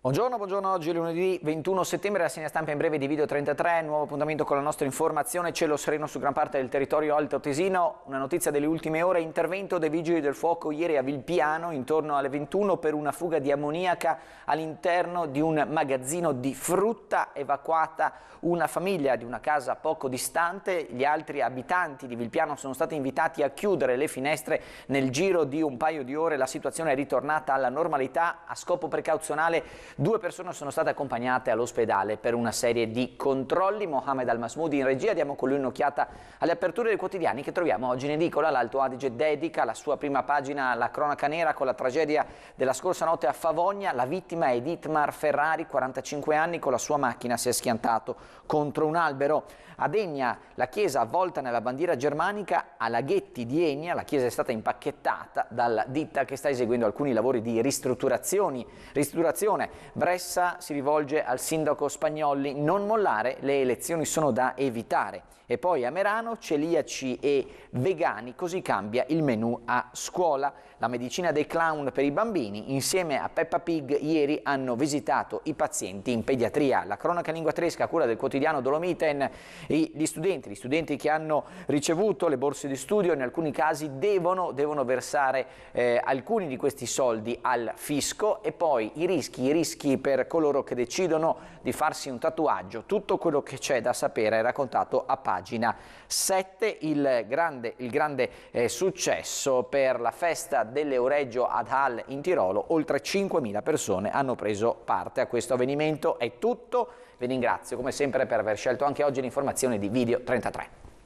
Buongiorno, buongiorno, oggi è lunedì 21 settembre, la segna stampa in breve di Video 33, nuovo appuntamento con la nostra informazione, cielo sereno su gran parte del territorio alto tesino, una notizia delle ultime ore, intervento dei vigili del fuoco ieri a Vilpiano intorno alle 21 per una fuga di ammoniaca all'interno di un magazzino di frutta, evacuata una famiglia di una casa poco distante, gli altri abitanti di Vilpiano sono stati invitati a chiudere le finestre nel giro di un paio di ore, la situazione è ritornata alla normalità a scopo precauzionale Due persone sono state accompagnate all'ospedale per una serie di controlli. Mohamed Al-Masmoudi in regia, diamo con lui un'occhiata alle aperture dei quotidiani che troviamo oggi in edicola. L'Alto Adige dedica la sua prima pagina alla cronaca nera con la tragedia della scorsa notte a Favogna. La vittima è Dietmar Ferrari, 45 anni, con la sua macchina si è schiantato contro un albero. A Degna la chiesa avvolta nella bandiera germanica, a Laghetti di Egna la chiesa è stata impacchettata dalla ditta che sta eseguendo alcuni lavori di ristrutturazione Bressa si rivolge al sindaco Spagnolli non mollare, le elezioni sono da evitare. E poi a Merano celiaci e vegani, così cambia il menù a scuola. La medicina dei clown per i bambini insieme a Peppa Pig ieri hanno visitato i pazienti in pediatria. La cronaca lingua tedesca a cura del quotidiano Dolomiten, gli studenti, gli studenti che hanno ricevuto le borse di studio in alcuni casi devono, devono versare eh, alcuni di questi soldi al fisco e poi i rischi, i rischi rischi per coloro che decidono di farsi un tatuaggio. Tutto quello che c'è da sapere è raccontato a pagina 7, il grande, il grande eh, successo per la festa dell'Euregio ad Hall in Tirolo, oltre 5.000 persone hanno preso parte a questo avvenimento. È tutto, vi ringrazio come sempre per aver scelto anche oggi l'informazione di Video 33.